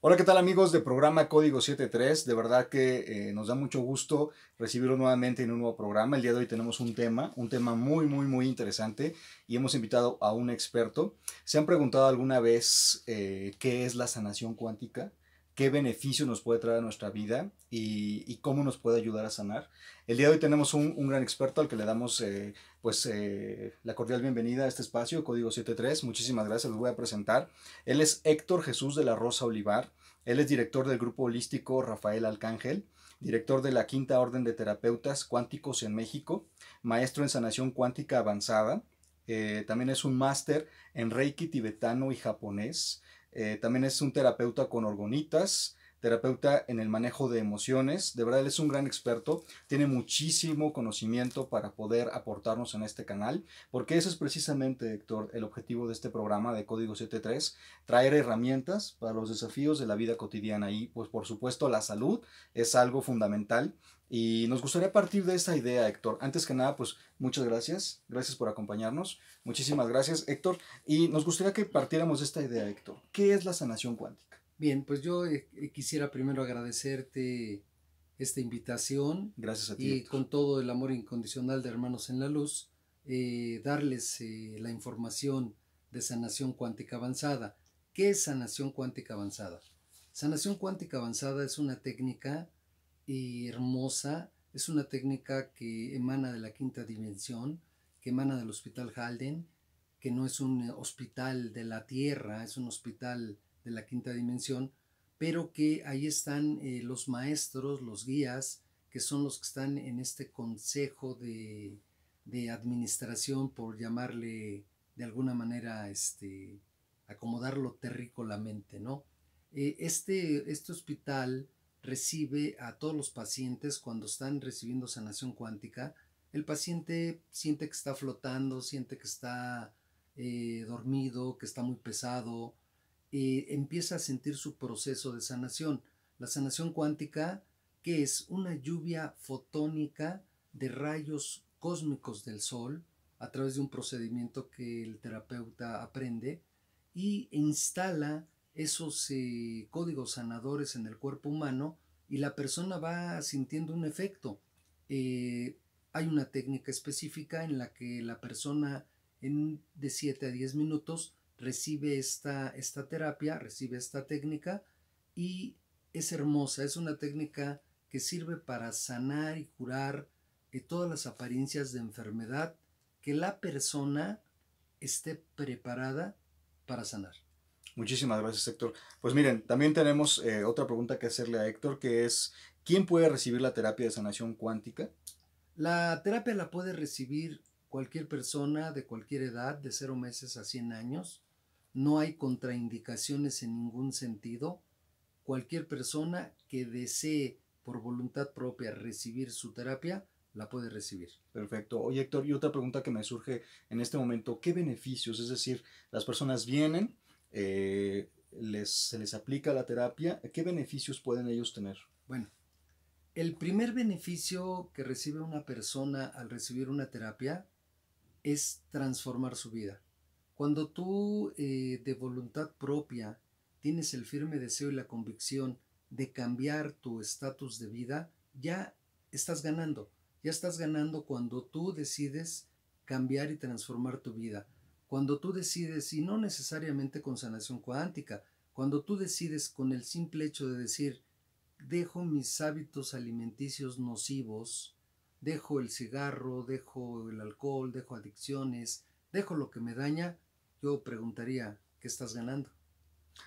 Hola, ¿qué tal amigos de programa Código 73? De verdad que eh, nos da mucho gusto recibirlo nuevamente en un nuevo programa. El día de hoy tenemos un tema, un tema muy, muy, muy interesante y hemos invitado a un experto. ¿Se han preguntado alguna vez eh, qué es la sanación cuántica? qué beneficio nos puede traer a nuestra vida y, cómo nos puede ayudar a sanar. El día de hoy tenemos un, gran experto al que le damos eh, pues, eh, la cordial bienvenida a este espacio, Código 73. Muchísimas gracias, los voy a presentar. Él es Héctor Jesús de la Rosa Olivar. Él es director del grupo holístico Rafael Alcángel, director de la Quinta Orden de Terapeutas Cuánticos en México, maestro en sanación cuántica avanzada. Eh, también es un máster en Reiki tibetano y japonés. Eh, también es un terapeuta con orgonitas, terapeuta en el manejo de emociones. De verdad, él es un gran experto, tiene muchísimo conocimiento para poder aportarnos en este canal, porque eso es precisamente, Héctor, el objetivo de este programa de Código 73, traer herramientas para los desafíos de la vida cotidiana. Y, pues, por supuesto, la salud es algo fundamental y nos gustaría partir de esta idea, Héctor. Antes que nada, pues muchas gracias. Gracias por acompañarnos. Muchísimas gracias, Héctor. Y nos gustaría que partiéramos de esta idea, Héctor. ¿Qué es la sanación cuántica? Bien, pues yo eh, eh, quisiera primero agradecerte esta invitación. Gracias a ti. Y con todo el amor incondicional de Hermanos en la Luz, eh, darles la información de sanación cuántica avanzada. ¿Qué es sanación cuántica avanzada? Sanación cuántica avanzada es una técnica y hermosa. Es una técnica que emana de la quinta dimensión, que emana del Hospital Halden, que no es un eh, hospital de la Tierra, es un hospital de la quinta dimensión, pero que ahí están eh, los maestros, los guías, que son los que están en este consejo de, de administración, por llamarle de alguna manera, este, acomodarlo terrícolamente, ¿no? Eh, este, este hospital recibe a todos los pacientes cuando están recibiendo sanación cuántica, el paciente siente que está flotando, siente que está eh, dormido, que está muy pesado, y eh, empieza a sentir su proceso de sanación. La sanación cuántica, que es una lluvia fotónica de rayos cósmicos del Sol, a través de un procedimiento que el terapeuta aprende, y instala esos eh, códigos sanadores en el cuerpo humano y la persona va sintiendo un efecto. Eh, hay una técnica específica en la que la persona en, de 7 a 10 minutos recibe esta, esta terapia, recibe esta técnica y es hermosa, es una técnica que sirve para sanar y curar eh, todas las apariencias de enfermedad que la persona esté preparada para sanar. Muchísimas gracias, Héctor. Pues miren, también tenemos eh, otra pregunta que hacerle a Héctor, que es, ¿quién puede recibir la terapia de sanación cuántica? La terapia la puede recibir cualquier persona de cualquier edad, de cero meses a 100 años. No hay contraindicaciones en ningún sentido. Cualquier persona que desee por voluntad propia recibir su terapia, la puede recibir. Perfecto. Oye, Héctor, y otra pregunta que me surge en este momento, ¿qué beneficios? Es decir, las personas vienen, eh, les, se les aplica la terapia, ¿qué beneficios pueden ellos tener? Bueno, el primer beneficio que recibe una persona al recibir una terapia es transformar su vida. Cuando tú eh, de voluntad propia tienes el firme deseo y la convicción de cambiar tu estatus de vida, ya estás ganando. Ya estás ganando cuando tú decides cambiar y transformar tu vida cuando tú decides, y no necesariamente con sanación cuántica, cuando tú decides con el simple hecho de decir, dejo mis hábitos alimenticios nocivos, dejo el cigarro, dejo el alcohol, dejo adicciones, dejo lo que me daña, yo preguntaría, ¿qué estás ganando?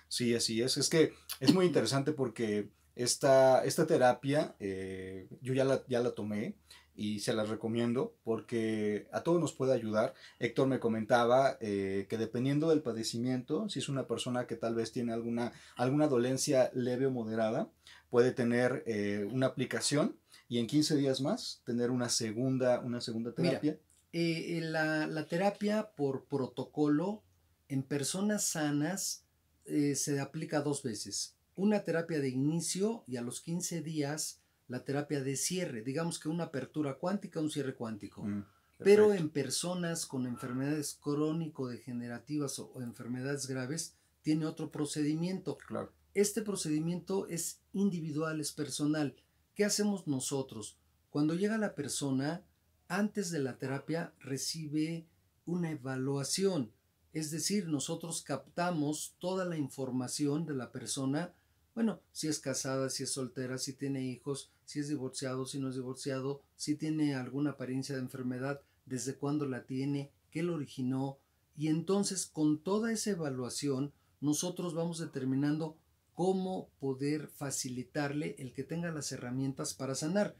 Sí, así es. Es que es muy interesante porque esta, esta terapia, eh, yo ya ya la tomé, y se las recomiendo porque a todos nos puede ayudar. Héctor me comentaba eh, que dependiendo del padecimiento, si es una persona que tal vez tiene alguna, alguna dolencia leve o moderada, puede tener eh, una aplicación y en 15 días más tener una segunda, una segunda terapia. Eh, la, la, terapia por protocolo en personas sanas se aplica dos veces. Una terapia de inicio y a los 15 días la terapia de cierre, digamos que una apertura cuántica, un cierre cuántico. Mm, Pero en personas con enfermedades crónico-degenerativas o, o, enfermedades graves, tiene otro procedimiento. Claro. Este procedimiento es individual, es personal. ¿Qué hacemos nosotros? Cuando llega la persona, antes de la terapia recibe una evaluación. Es decir, nosotros captamos toda la información de la persona, bueno, si es casada, si es soltera, si tiene hijos, si es divorciado, si no es divorciado, si tiene alguna apariencia de enfermedad, desde cuándo la tiene, qué lo originó. Y entonces con toda esa evaluación nosotros vamos determinando cómo poder facilitarle el que tenga las herramientas para sanar.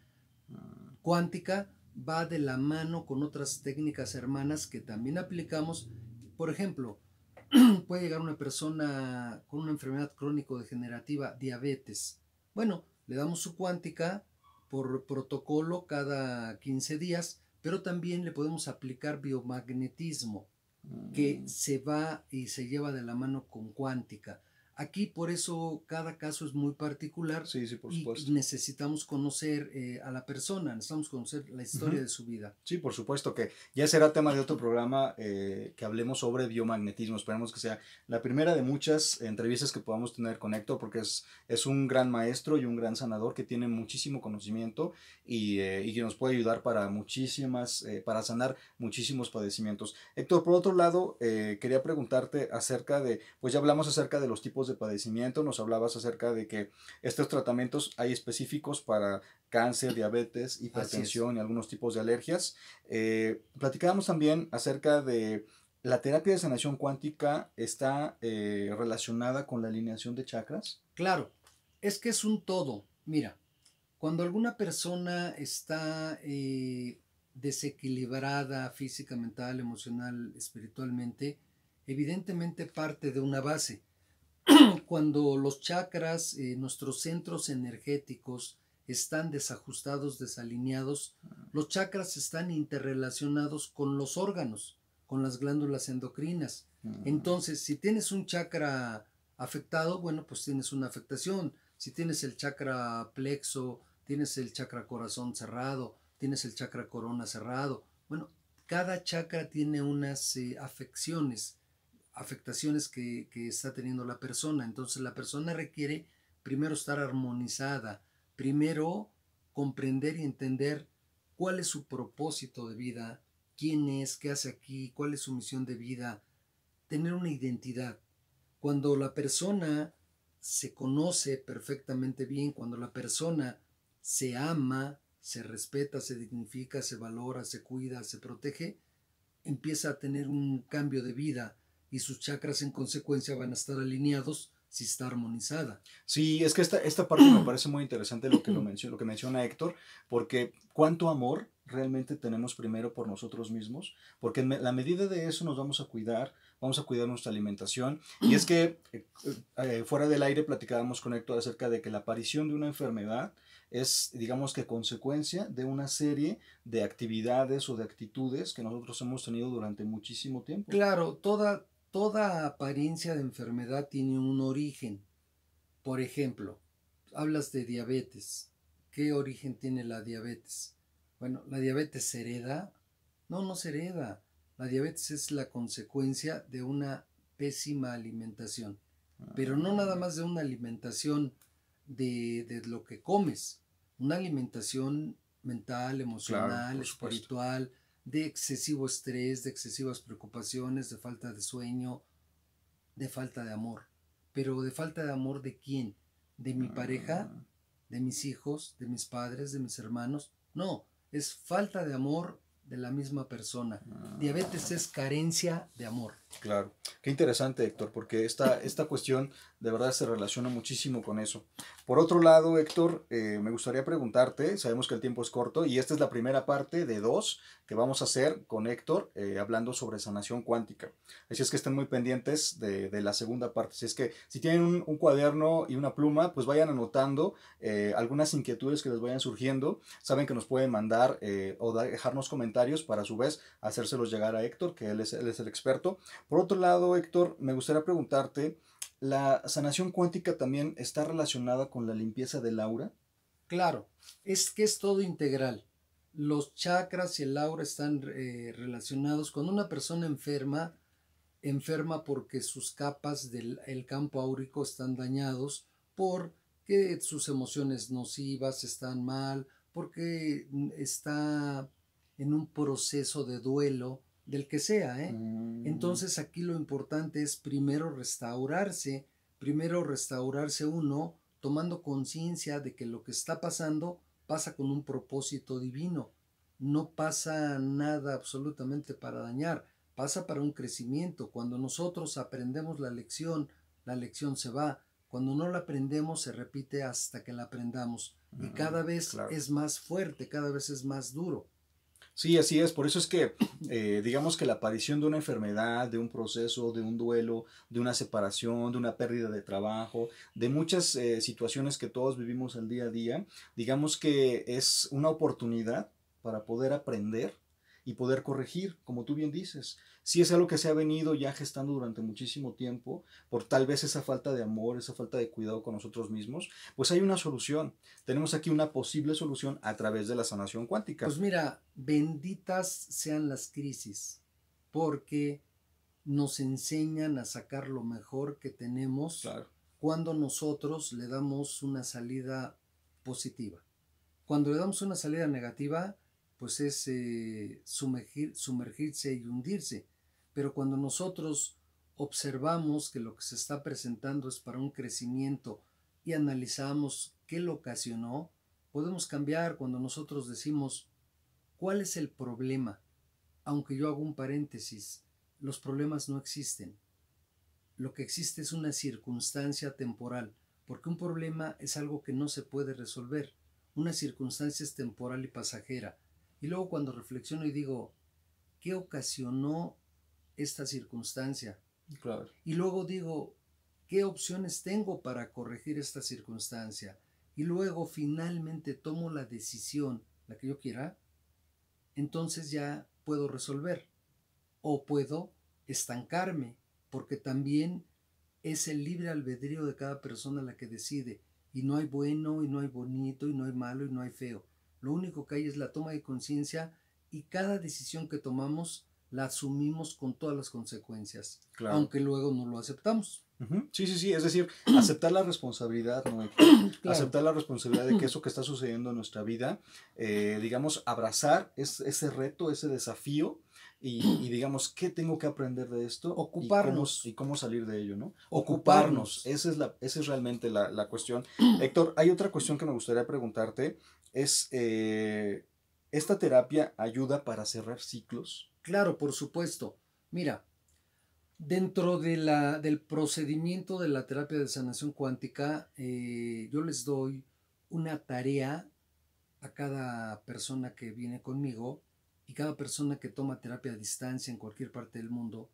Ah. Cuántica va de la mano con otras técnicas hermanas que también aplicamos. Por ejemplo, puede llegar una persona con una enfermedad crónico-degenerativa, diabetes. Bueno, le damos su cuántica por protocolo cada 15 días, pero también le podemos aplicar biomagnetismo, que mm. se va y se lleva de la mano con cuántica. Aquí por eso cada caso es muy particular sí, sí, por supuesto. y necesitamos conocer eh, a la persona, necesitamos conocer la historia de su vida. Sí, por supuesto que ya será tema de otro programa eh, que hablemos sobre biomagnetismo. Esperemos que sea la primera de muchas entrevistas que podamos tener con Héctor porque es, es un gran maestro y un gran sanador que tiene muchísimo conocimiento y, eh, que nos puede ayudar para muchísimas, para sanar muchísimos padecimientos. Héctor, por otro lado, quería preguntarte acerca de, pues ya hablamos acerca de los tipos de padecimiento, nos hablabas acerca de que estos tratamientos hay específicos para cáncer, diabetes, hipertensión y algunos tipos de alergias. Eh, platicábamos también acerca de la terapia de sanación cuántica está eh, relacionada con la alineación de chakras. Claro, es que es un todo. Mira, cuando alguna persona está eh, desequilibrada física, mental, emocional, espiritualmente, evidentemente parte de una base. cuando los chakras, eh, nuestros centros energéticos, están desajustados, desalineados, ah. los chakras están interrelacionados con los órganos, con las glándulas endocrinas. Ah. Entonces, si tienes un chakra afectado, bueno, pues tienes una afectación. Si tienes el chakra plexo, tienes el chakra corazón cerrado, tienes el chakra corona cerrado. Bueno, cada chakra tiene unas eh, afecciones afectaciones que, está teniendo la persona. Entonces la persona requiere primero estar armonizada, primero comprender y entender cuál es su propósito de vida, quién es, qué hace aquí, cuál es su misión de vida, tener una identidad. Cuando la persona se conoce perfectamente bien, cuando la persona se ama, se respeta, se dignifica, se valora, se cuida, se protege, empieza a tener un cambio de vida, y sus chakras en consecuencia van a estar alineados si está armonizada. Sí, es que esta, esta parte me parece muy interesante lo que, lo, menciona, lo que menciona Héctor, porque cuánto amor realmente tenemos primero por nosotros mismos, porque en la medida de eso nos vamos a cuidar, vamos a cuidar nuestra alimentación. Y es que eh, eh, eh, fuera del aire platicábamos con Héctor acerca de que la aparición de una enfermedad es, digamos que, consecuencia de una serie de actividades o de actitudes que nosotros hemos tenido durante muchísimo tiempo. Claro, toda, toda apariencia de enfermedad tiene un origen. Por ejemplo, hablas de diabetes. ¿Qué origen tiene la diabetes? Bueno, ¿la diabetes se hereda? No, no se hereda. La diabetes es la consecuencia de una pésima alimentación. Pero no nada más de una alimentación de, lo que comes, una alimentación mental, emocional, espiritual, de excesivo estrés, de excesivas preocupaciones, de falta de sueño, de falta de amor. Pero de falta de amor de quién? ¿De mi pareja? Ah. ¿De mis hijos? ¿De mis padres? ¿De mis hermanos? No, es falta de amor de la misma persona. Ah. Diabetes es carencia de amor. Claro. Qué interesante, Héctor, porque esta, esta cuestión de verdad se relaciona muchísimo con eso. Por otro lado, Héctor, eh, me gustaría preguntarte, sabemos que el tiempo es corto y esta es la primera parte de dos que vamos a hacer con Héctor eh, hablando sobre sanación cuántica. Así es que estén muy pendientes de, la segunda parte. Así es que si tienen un, cuaderno y una pluma, pues vayan anotando eh, algunas inquietudes que les vayan surgiendo. Saben que nos pueden mandar o dejarnos comentarios para a su vez hacérselos llegar a Héctor, que él es el experto. Por otro lado, Héctor, me gustaría preguntarte la sanación cuántica también está relacionada con la limpieza del aura. Claro, es que es todo integral. Los chakras y el aura están eh, relacionados. Cuando una persona enferma, enferma porque sus capas del campo áurico están dañados, porque sus emociones nocivas están mal, porque mm, está en un proceso de duelo, del que sea. ¿eh? Mm. Entonces aquí lo importante es primero restaurarse, primero restaurarse uno, tomando conciencia de que lo que está pasando pasa con un propósito divino. No pasa nada absolutamente para dañar, pasa para un crecimiento. Cuando nosotros aprendemos la lección, la lección se va. Cuando no la aprendemos, se repite hasta que la aprendamos. y cada vez es más fuerte, cada vez es más duro. Sí, así es. Por eso es que, eh, digamos que la aparición de una enfermedad, de un proceso, de un duelo, de una separación, de una pérdida de trabajo, de muchas eh, situaciones que todos vivimos el día a día, digamos que es una oportunidad para poder aprender y poder corregir, como tú bien dices. Si es algo que se ha venido ya gestando durante muchísimo tiempo, por tal vez esa falta de amor, esa falta de cuidado con nosotros mismos, pues hay una solución. Tenemos aquí una posible solución a través de la sanación cuántica. Pues mira, benditas sean las crisis, porque nos enseñan a sacar lo mejor que tenemos claro. cuando nosotros le damos una salida positiva. Cuando le damos una salida negativa, pues es eh, sumergir, sumergirse y hundirse. Pero cuando nosotros observamos que lo que se está presentando es para un crecimiento y analizamos qué lo ocasionó, podemos cambiar cuando nosotros decimos, ¿cuál es el problema? Aunque yo hago un paréntesis, los problemas no existen. Lo que existe es una circunstancia temporal, porque un problema es algo que no se puede resolver. Una circunstancia es temporal y pasajera. Y luego cuando reflexiono y digo, ¿qué ocasionó esta circunstancia? Y luego digo, ¿qué opciones tengo para corregir esta circunstancia? Y luego finalmente tomo la decisión, la que yo quiera, entonces ya puedo resolver o puedo estancarme, porque también es el libre albedrío de cada persona la que decide, y no hay bueno, y no hay bonito, y no hay malo, y no hay feo. Lo único que hay es la toma de conciencia y cada decisión que tomamos la asumimos con todas las consecuencias, aunque luego no lo aceptamos. Sí, sí, sí, es decir, aceptar la responsabilidad, aceptar la responsabilidad de que eso que está sucediendo en nuestra vida, eh, digamos, abrazar ese reto, ese desafío, y, digamos, ¿qué tengo que aprender de esto? Ocuparnos. Y cómo, salir de ello, ¿no? Ocuparnos. Esa, es la, es realmente la, la cuestión. Héctor, hay otra cuestión que me gustaría preguntarte. Es, eh, ¿esta terapia ayuda para cerrar ciclos? Claro, por supuesto. Mira, dentro de la, del procedimiento de la terapia de sanación cuántica, eh, yo les doy una tarea a cada persona que viene conmigo y cada persona que toma terapia a distancia en cualquier parte del mundo,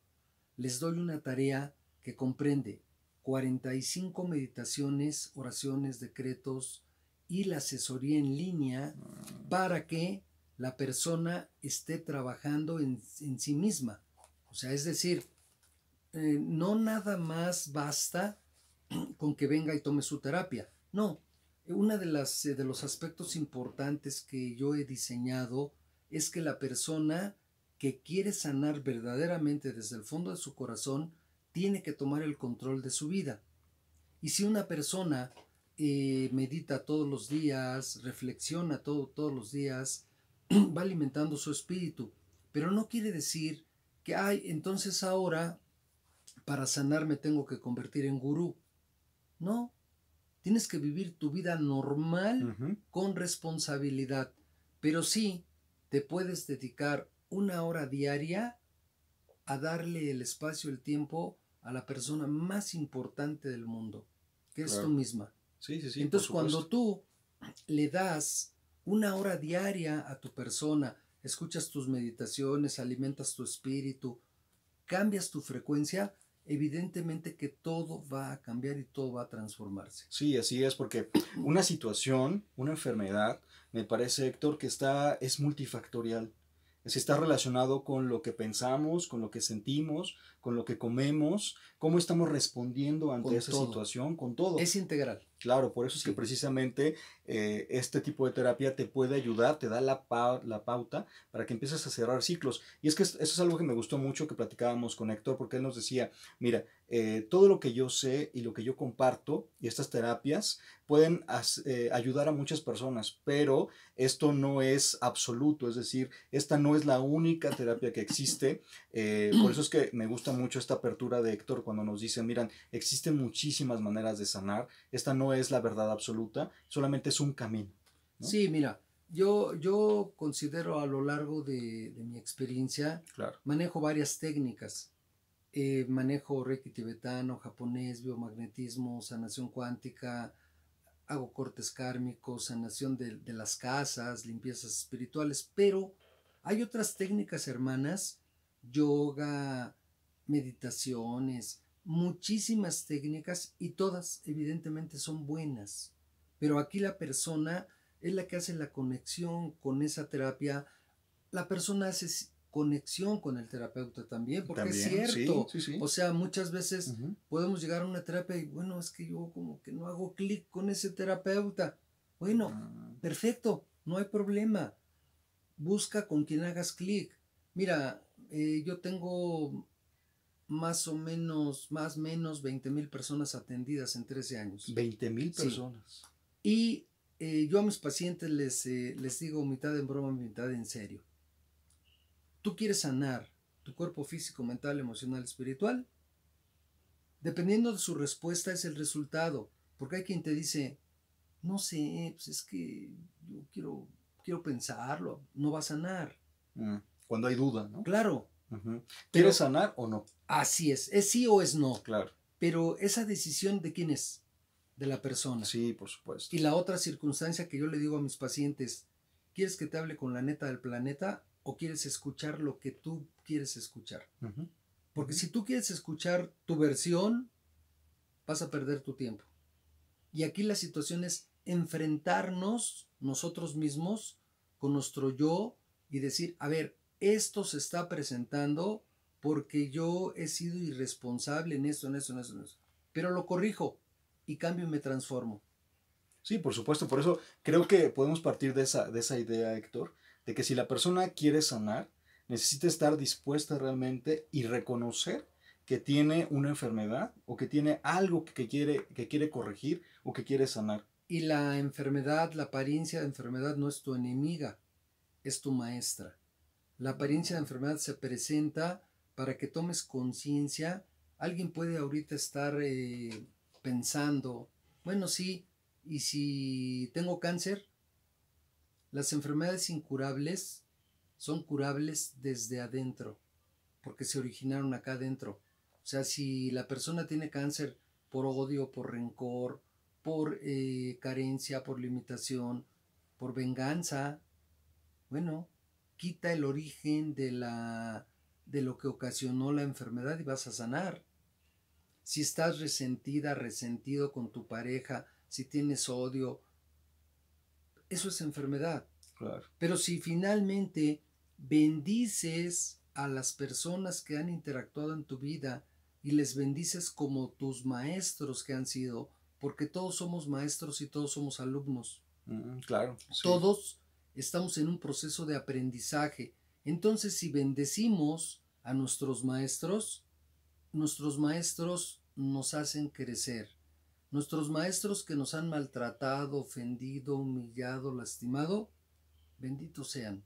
les doy una tarea que comprende 45 meditaciones, oraciones, decretos y la asesoría en línea ah. para que la persona esté trabajando en, sí misma. O sea, es decir, eh, no nada más basta con que venga y tome su terapia. No, uno de, las, eh, de los aspectos importantes que yo he diseñado es que la persona que quiere sanar verdaderamente desde el fondo de su corazón tiene que tomar el control de su vida. Y si una persona eh, medita todos los días, reflexiona todos los días, va alimentando su espíritu, pero no quiere decir que, ay, entonces ahora para sanar me tengo que convertir en gurú. No, tienes que vivir tu vida normal con responsabilidad, pero sí te puedes dedicar una hora diaria a darle el espacio, el tiempo a la persona más importante del mundo, que es tú misma. Sí, sí, sí. Entonces, cuando tú le das una hora diaria a tu persona, escuchas tus meditaciones, alimentas tu espíritu, cambias tu frecuencia, evidentemente que todo va a cambiar y todo va a transformarse. Sí, así es, porque una situación, una enfermedad, me parece, Héctor, que está, es multifactorial. está relacionado con lo que pensamos, con lo que sentimos, con lo que comemos, cómo estamos respondiendo ante esa situación, con todo. Es integral. Claro, por eso es que precisamente eh, este tipo de terapia te puede ayudar, te da la, pauta para que empieces a cerrar ciclos. Y es que eso es algo que me gustó mucho que platicábamos con Héctor, porque él nos decía, mira, eh, todo lo que yo sé y lo que yo comparto y estas terapias pueden eh, ayudar a muchas personas, pero esto no es absoluto, es decir, esta no es la única terapia que existe. por eso es que me gusta mucho esta apertura de Héctor cuando nos dice, miran, existen muchísimas maneras de sanar, esta no es la verdad absoluta, solamente es un camino. Sí, mira, yo, yo considero a lo largo de, mi experiencia, manejo varias técnicas. Eh, manejo reiki tibetano, japonés, biomagnetismo, sanación cuántica, hago cortes kármicos, sanación de, de, las casas, limpiezas espirituales, pero hay otras técnicas hermanas, yoga, meditaciones, muchísimas técnicas y todas evidentemente son buenas, pero aquí la persona es la que hace la conexión con esa terapia, la persona hace conexión con el terapeuta también, porque es cierto, o sea, muchas veces podemos llegar a una terapia y bueno, es que yo como que no hago clic con ese terapeuta, bueno, ah. perfecto, no hay problema, busca con quien hagas clic, mira, eh, yo tengo más o menos, más menos 20 mil personas atendidas en 13 años. 20 mil personas. Y eh, yo a mis pacientes les, eh, les digo mitad en broma, mitad en serio. Tú quieres sanar tu cuerpo físico, mental, emocional, espiritual. Dependiendo de su respuesta es el resultado. Porque hay quien te dice, no sé, pues es que yo quiero, quiero pensarlo, no va a sanar. Mm, cuando hay duda, ¿no? Claro, ¿Quieres sanar o no? Así es, es sí o es no. Claro. Pero esa decisión de quién es, de la persona. Sí, por supuesto. Y la otra circunstancia que yo le digo a mis pacientes, ¿quieres que te hable con la neta del planeta o quieres escuchar lo que tú quieres escuchar? Porque si tú quieres escuchar tu versión, vas a perder tu tiempo. Y aquí la situación es enfrentarnos nosotros mismos con nuestro yo y decir, a ver, esto se está presentando porque yo he sido irresponsable en esto, en esto, en esto, en esto. Pero lo corrijo y cambio y me transformo. Sí, por supuesto, por eso creo que podemos partir de esa, de esa idea, Héctor, de que si la persona quiere sanar, necesita estar dispuesta realmente y reconocer que tiene una enfermedad o que tiene algo quiere, que quiere corregir o que quiere sanar. Y la enfermedad, la apariencia de enfermedad no es tu enemiga, es tu maestra. La apariencia de enfermedad se presenta para que tomes conciencia. Alguien puede ahorita estar eh, pensando, bueno, sí, ¿y si tengo cáncer? Las enfermedades incurables son curables desde adentro, porque se originaron acá adentro. O sea, si la persona tiene cáncer por odio, por rencor, por eh, carencia, por limitación, por venganza, bueno, quita el origen de, la, de lo que ocasionó la enfermedad y vas a sanar. Si estás resentida, resentido con tu pareja, si tienes odio, eso es enfermedad. Claro. Pero si finalmente bendices a las personas que han interactuado en tu vida y les bendices como tus maestros que han sido, porque todos somos maestros y todos somos alumnos. Mm, claro. Todos estamos en un proceso de aprendizaje. Entonces, si bendecimos a nuestros maestros, nuestros maestros nos hacen crecer. Nuestros maestros que nos han maltratado, ofendido, humillado, lastimado, benditos sean,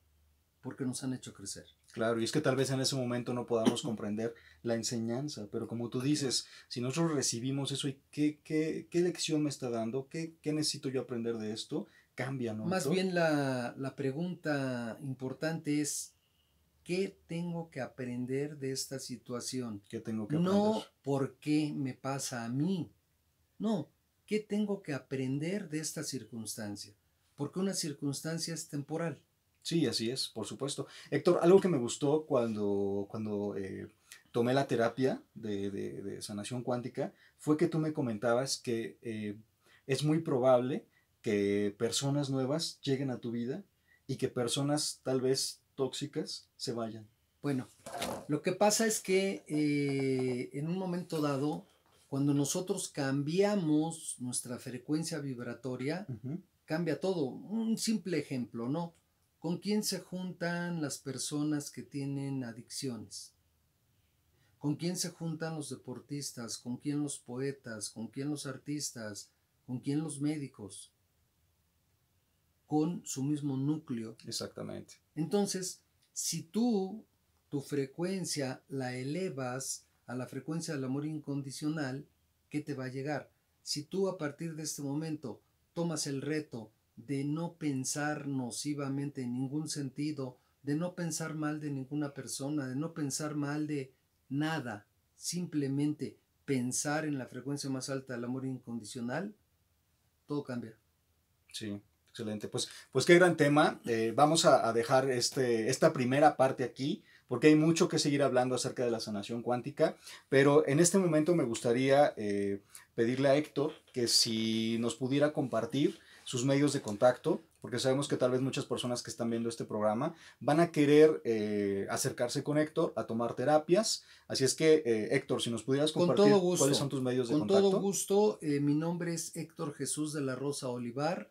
porque nos han hecho crecer. Claro, y es que tal vez en ese momento no podamos comprender la enseñanza, pero como tú dices, si nosotros recibimos eso y qué, qué, qué lección me está dando, ¿Qué, ¿Qué, necesito yo aprender de esto, más bien la, pregunta importante es, ¿qué tengo que aprender de esta situación? ¿Qué tengo que aprender? No por qué me pasa a mí, no, ¿qué tengo que aprender de esta circunstancia? Porque una circunstancia es temporal. Sí, así es, por supuesto. Héctor, algo que me gustó cuando, cuando eh, tomé la terapia de, de, sanación cuántica fue que tú me comentabas que eh, es muy probable que personas nuevas lleguen a tu vida y que personas tal vez tóxicas se vayan. Bueno, lo que pasa es que eh, en un momento dado, cuando nosotros cambiamos nuestra frecuencia vibratoria, cambia todo. Un simple ejemplo, ¿no? ¿Con quién se juntan las personas que tienen adicciones? ¿Con quién se juntan los deportistas? ¿Con quién los poetas? ¿Con quién los artistas? ¿Con quién los médicos? con su mismo núcleo. Exactamente. Entonces, si tú tu frecuencia la elevas a la frecuencia del amor incondicional, ¿qué te va a llegar? Si tú a partir de este momento tomas el reto de no pensar nocivamente en ningún sentido, de no pensar mal de ninguna persona, de no pensar mal de nada, simplemente pensar en la frecuencia más alta del amor incondicional, todo cambia. Sí, Excelente, pues, pues qué gran tema. Eh, vamos a, dejar este, esta primera parte aquí porque hay mucho que seguir hablando acerca de la sanación cuántica, pero en este momento me gustaría eh, pedirle a Héctor que si nos pudiera compartir sus medios de contacto, porque sabemos que tal vez muchas personas que están viendo este programa van a querer eh, acercarse con Héctor a tomar terapias. Así es que, Héctor, si nos pudieras compartir cuáles son tus medios de contacto. Con todo gusto, mi nombre es Héctor Jesús de la Rosa Olivar.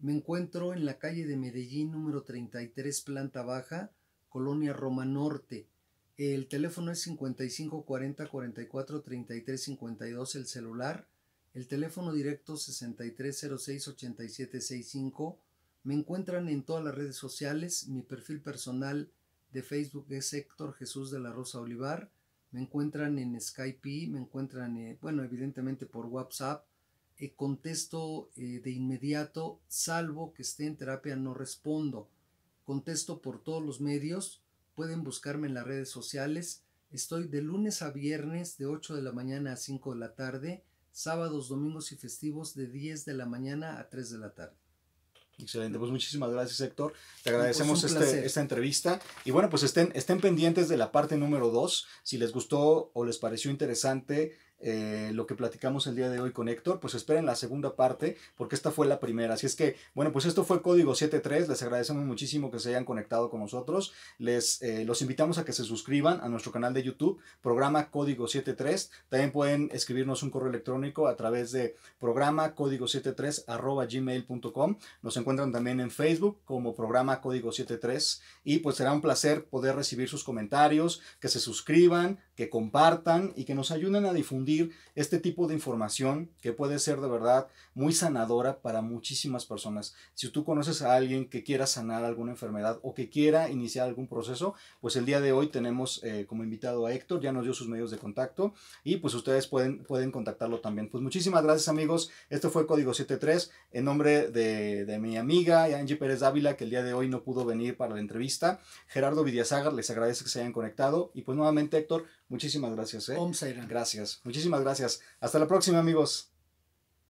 Me encuentro en la calle de Medellín número 33, planta baja, Colonia Roma Norte. El teléfono es 5540443352, el celular. El teléfono directo 63068765. Me encuentran en todas las redes sociales. Mi perfil personal de Facebook es Héctor Jesús de la Rosa Olivar. Me encuentran en Skype, me encuentran, eh, bueno, evidentemente por WhatsApp eh, contesto eh, de inmediato, salvo que esté en terapia no respondo. Contesto por todos los medios, pueden buscarme en las redes sociales. Estoy de lunes a viernes de 8 de la mañana a 5 de la tarde, sábados, domingos y festivos de 10 de la mañana a 3 de la tarde. Excelente, pues muchísimas gracias Héctor. Te pues, agradecemos este, esta entrevista. Y bueno, pues estén, estén pendientes de la parte número 2. Si les gustó o les pareció interesante, eh, lo que platicamos el día de hoy con Héctor, pues esperen la segunda parte porque esta fue la primera. Así es que, bueno, pues esto fue Código 73. Les agradecemos muchísimo que se hayan conectado con nosotros. Les eh, los invitamos a que se suscriban a nuestro canal de YouTube, programa Código 73. También pueden escribirnos un correo electrónico a través de programa código 73 arroba gmail.com. Nos encuentran también en Facebook como programa Código 73 y pues será un placer poder recibir sus comentarios, que se suscriban, que compartan y que nos ayuden a difundir este tipo de información que puede ser de verdad muy sanadora para muchísimas personas. Si tú conoces a alguien que quiera sanar alguna enfermedad o que quiera iniciar algún proceso, pues el día de hoy tenemos eh, como invitado a Héctor, ya nos dio sus medios de contacto y pues ustedes pueden, pueden contactarlo también. Pues muchísimas gracias amigos, este fue Código 73 en nombre de, mi amiga Angie Pérez Ávila que el día de hoy no pudo venir para la entrevista, Gerardo Vidiazagar, les agradece que se hayan conectado y pues nuevamente Héctor, Muchísimas gracias. ¿eh? Gracias. Muchísimas gracias. Hasta la próxima, amigos.